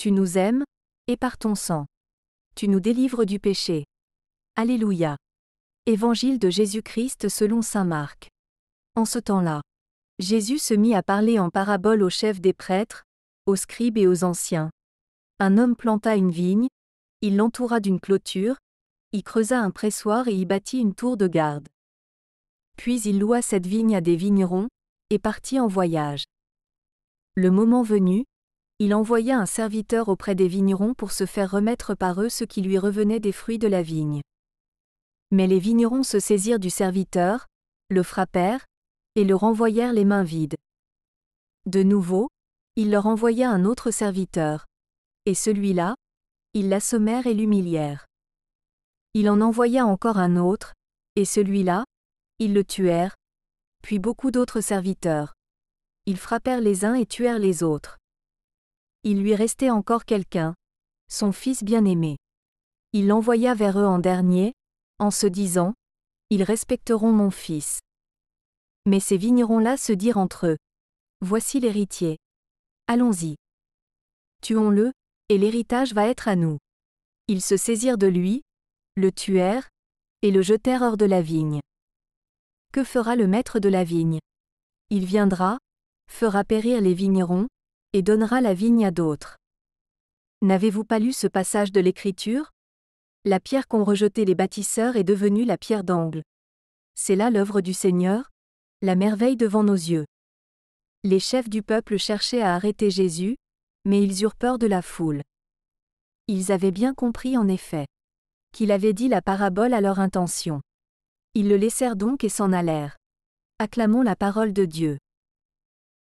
Tu nous aimes, et par ton sang. Tu nous délivres du péché. Alléluia. Évangile de Jésus-Christ selon Saint Marc. En ce temps-là, Jésus se mit à parler en parabole aux chefs des prêtres, aux scribes et aux anciens. Un homme planta une vigne, il l'entoura d'une clôture, y creusa un pressoir et y bâtit une tour de garde. Puis il loua cette vigne à des vignerons, et partit en voyage. Le moment venu, il envoya un serviteur auprès des vignerons pour se faire remettre par eux ce qui lui revenait des fruits de la vigne. Mais les vignerons se saisirent du serviteur, le frappèrent, et le renvoyèrent les mains vides. De nouveau, il leur envoya un autre serviteur. Et celui-là, ils l'assommèrent et l'humilièrent. Il en envoya encore un autre, et celui-là, ils le tuèrent, puis beaucoup d'autres serviteurs. Ils frappèrent les uns et tuèrent les autres. Il lui restait encore quelqu'un, son fils bien-aimé. Il l'envoya vers eux en dernier, en se disant, Ils respecteront mon fils. Mais ces vignerons-là se dirent entre eux, Voici l'héritier. Allons-y. Tuons-le, et l'héritage va être à nous. Ils se saisirent de lui, le tuèrent, et le jetèrent hors de la vigne. Que fera le maître de la vigne Il viendra, fera périr les vignerons, et donnera la vigne à d'autres. N'avez-vous pas lu ce passage de l'Écriture La pierre qu'ont rejetée les bâtisseurs est devenue la pierre d'angle. C'est là l'œuvre du Seigneur, la merveille devant nos yeux. Les chefs du peuple cherchaient à arrêter Jésus, mais ils eurent peur de la foule. Ils avaient bien compris en effet qu'il avait dit la parabole à leur intention. Ils le laissèrent donc et s'en allèrent. Acclamons la parole de Dieu.